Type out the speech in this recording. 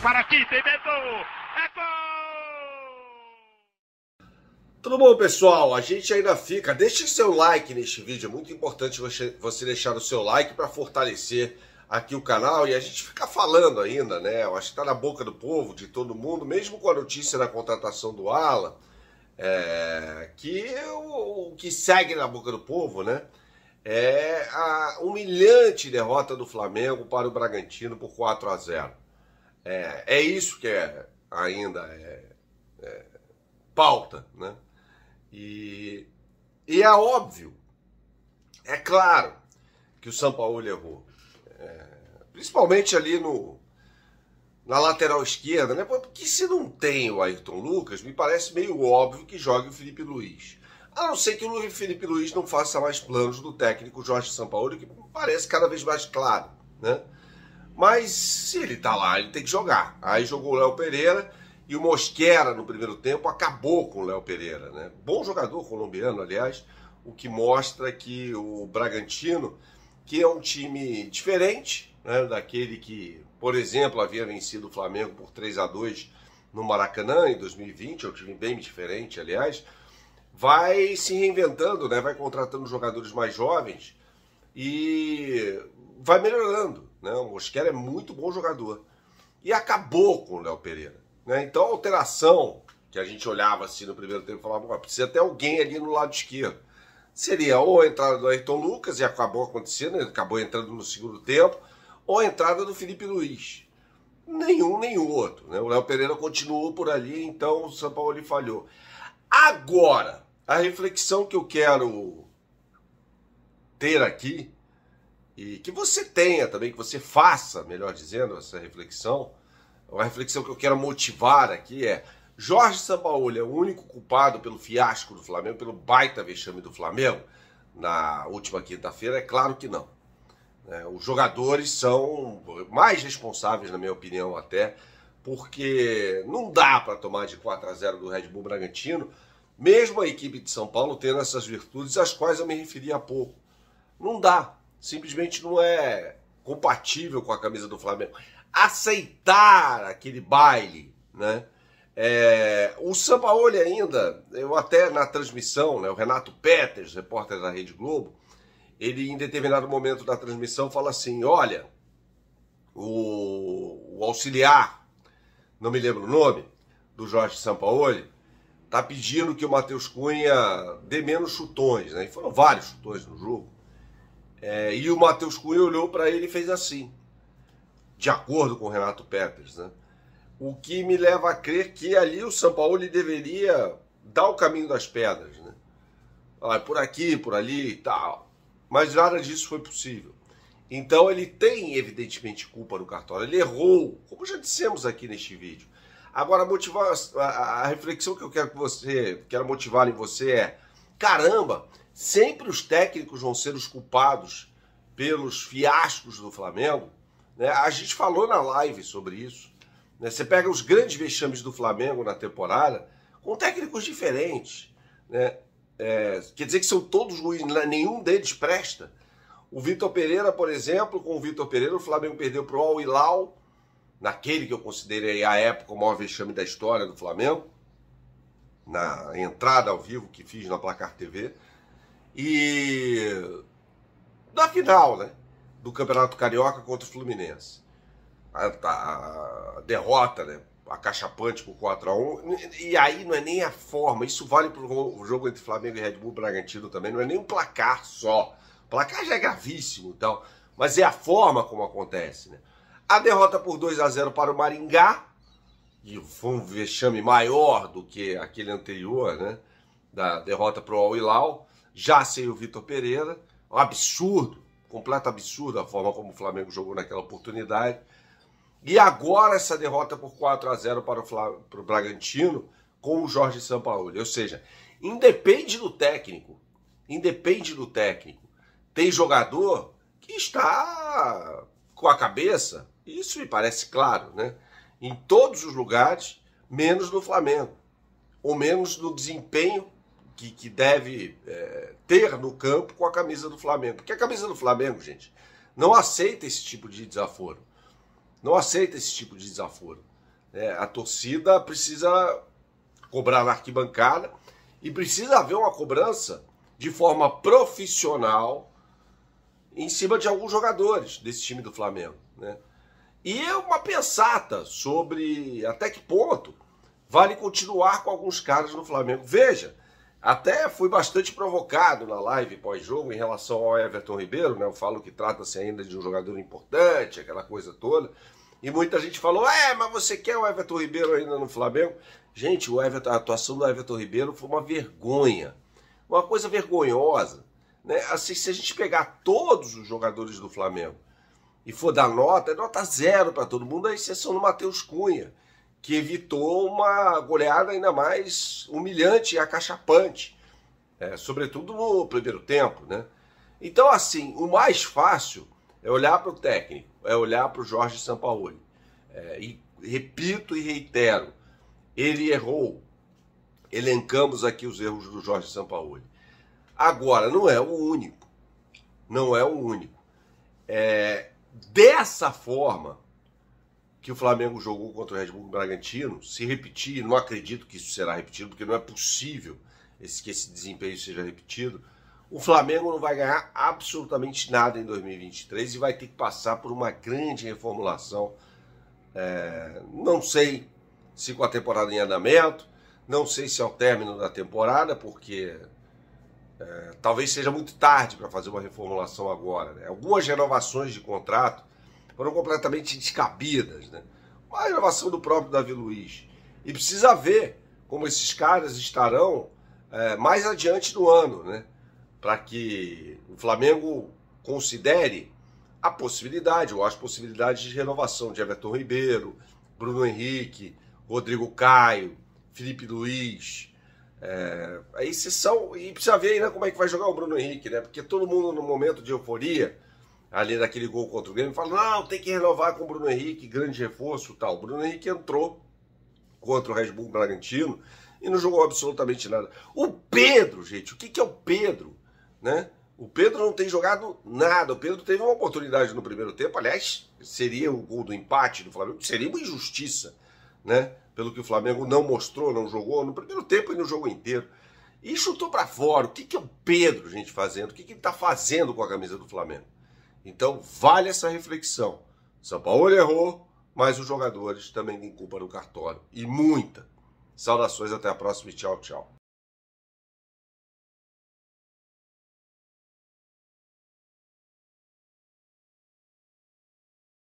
para aqui Beto, é gol! Tudo bom, pessoal? A gente ainda fica. Deixe seu like neste vídeo, é muito importante você deixar o seu like para fortalecer aqui o canal e a gente fica falando ainda, né? Eu acho que está na boca do povo, de todo mundo, mesmo com a notícia da contratação do Alan, é, que o, o que segue na boca do povo, né? é a humilhante derrota do Flamengo para o Bragantino por 4 a 0. É, é isso que é, ainda é, é pauta, né? E, e é óbvio, é claro que o São Paulo errou. É, principalmente ali no, na lateral esquerda, né? Porque se não tem o Ayrton Lucas, me parece meio óbvio que jogue o Felipe Luiz. A não ser que o Felipe Luiz não faça mais planos do técnico Jorge Sampaoli, que parece cada vez mais claro, né? Mas se ele tá lá, ele tem que jogar. Aí jogou o Léo Pereira e o Mosquera no primeiro tempo acabou com o Léo Pereira, né? Bom jogador colombiano, aliás, o que mostra que o Bragantino, que é um time diferente, né, daquele que, por exemplo, havia vencido o Flamengo por 3 a 2 no Maracanã em 2020, é um time bem diferente, aliás, vai se reinventando, né? Vai contratando jogadores mais jovens e vai melhorando. Né? O Mosquera é muito bom jogador. E acabou com o Léo Pereira. Né? Então a alteração que a gente olhava assim no primeiro tempo e falava, precisa ter alguém ali no lado esquerdo. Seria ou a entrada do Ayrton Lucas, e acabou acontecendo, acabou entrando no segundo tempo, ou a entrada do Felipe Luiz. Nenhum nenhum outro. Né? O Léo Pereira continuou por ali, então o São Paulo falhou. Agora, a reflexão que eu quero ter aqui e que você tenha também, que você faça, melhor dizendo, essa reflexão. Uma reflexão que eu quero motivar aqui é: Jorge Sampaoli é o único culpado pelo fiasco do Flamengo, pelo baita vexame do Flamengo na última quinta-feira? É claro que não. É, os jogadores são mais responsáveis, na minha opinião, até, porque não dá para tomar de 4 a 0 do Red Bull Bragantino, mesmo a equipe de São Paulo tendo essas virtudes às quais eu me referi há pouco. Não dá simplesmente não é compatível com a camisa do Flamengo. Aceitar aquele baile, né? É, o Sampaoli ainda, eu até na transmissão, né, o Renato Peters, repórter da Rede Globo, ele em determinado momento da transmissão fala assim, olha, o, o auxiliar, não me lembro o nome, do Jorge Sampaoli, tá pedindo que o Matheus Cunha dê menos chutões, né? E foram vários chutões no jogo. É, e o Matheus Cunha olhou para ele e fez assim, de acordo com o Renato Peters. Né? O que me leva a crer que ali o São Paulo deveria dar o caminho das pedras. Né? Ah, por aqui, por ali e tal. Mas nada disso foi possível. Então ele tem, evidentemente, culpa no cartório. Ele errou, como já dissemos aqui neste vídeo. Agora, motivar, a, a reflexão que eu quero que você, quero motivar em você é Caramba, sempre os técnicos vão ser os culpados pelos fiascos do Flamengo. Né? A gente falou na live sobre isso. Né? Você pega os grandes vexames do Flamengo na temporada com técnicos diferentes. Né? É, quer dizer que são todos ruins, é? nenhum deles presta. O Vitor Pereira, por exemplo, com o Vitor Pereira, o Flamengo perdeu para o Al Hilal, naquele que eu considerei a época o maior vexame da história do Flamengo na entrada ao vivo que fiz na Placar TV. E da final, né? Do Campeonato Carioca contra o Fluminense. A, a, a derrota, né? A cachapante por 4x1. E aí não é nem a forma. Isso vale para o jogo entre Flamengo e Red Bull Bragantino também. Não é nem um placar só. O placar já é gravíssimo então, Mas é a forma como acontece, né? A derrota por 2 a 0 para o Maringá que foi um vexame maior do que aquele anterior, né? Da derrota para o Al Hilal. Já sem o Vitor Pereira. Um absurdo, completo absurdo a forma como o Flamengo jogou naquela oportunidade. E agora essa derrota por 4 a 0 para o, Flamengo, para o Bragantino com o Jorge Sampaoli. Ou seja, independe do técnico. Independe do técnico. Tem jogador que está com a cabeça, isso me parece claro, né? em todos os lugares, menos no Flamengo, ou menos no desempenho que, que deve é, ter no campo com a camisa do Flamengo. Porque a camisa do Flamengo, gente, não aceita esse tipo de desaforo. Não aceita esse tipo de desaforo. É, a torcida precisa cobrar na arquibancada e precisa haver uma cobrança de forma profissional em cima de alguns jogadores desse time do Flamengo. Né? E uma pensata sobre até que ponto vale continuar com alguns caras no Flamengo. Veja, até fui bastante provocado na live pós-jogo em relação ao Everton Ribeiro, né? Eu falo que trata-se ainda de um jogador importante, aquela coisa toda. E muita gente falou: é, mas você quer o Everton Ribeiro ainda no Flamengo? Gente, o Everton, a atuação do Everton Ribeiro foi uma vergonha, uma coisa vergonhosa. Né? Assim, se a gente pegar todos os jogadores do Flamengo e for dar nota, é nota zero para todo mundo, a exceção do Matheus Cunha, que evitou uma goleada ainda mais humilhante e acachapante, é, sobretudo no primeiro tempo, né? Então, assim, o mais fácil é olhar para o técnico, é olhar para o Jorge Sampaoli. É, e repito e reitero, ele errou. Elencamos aqui os erros do Jorge Sampaoli. Agora, não é o único. Não é o único. É, dessa forma que o Flamengo jogou contra o Red Bull Bragantino, se repetir, não acredito que isso será repetido, porque não é possível esse, que esse desempenho seja repetido, o Flamengo não vai ganhar absolutamente nada em 2023 e vai ter que passar por uma grande reformulação. É, não sei se com a temporada em andamento, não sei se ao término da temporada, porque é, talvez seja muito tarde para fazer uma reformulação agora. Né? Algumas renovações de contrato foram completamente descabidas. Né? Uma renovação do próprio Davi Luiz. E precisa ver como esses caras estarão é, mais adiante do ano, né? para que o Flamengo considere a possibilidade, ou as possibilidades de renovação de Everton Ribeiro, Bruno Henrique, Rodrigo Caio, Felipe Luiz, é, aí se são. E precisa ver ainda né, como é que vai jogar o Bruno Henrique, né? Porque todo mundo no momento de euforia, ali daquele gol contra o Grêmio, fala: não, tem que renovar com o Bruno Henrique, grande reforço tal. O Bruno Henrique entrou contra o Red Bull Bragantino e não jogou absolutamente nada. O Pedro, gente, o que, que é o Pedro? Né? O Pedro não tem jogado nada. O Pedro teve uma oportunidade no primeiro tempo, aliás, seria o gol do empate do Flamengo, seria uma injustiça, né? pelo que o Flamengo não mostrou, não jogou no primeiro tempo e no jogo inteiro. E chutou para fora. O que, que é o Pedro, gente, fazendo? O que, que ele está fazendo com a camisa do Flamengo? Então, vale essa reflexão. São Paulo errou, mas os jogadores também têm culpa no cartório. E muita. Saudações, até a próxima e tchau, tchau.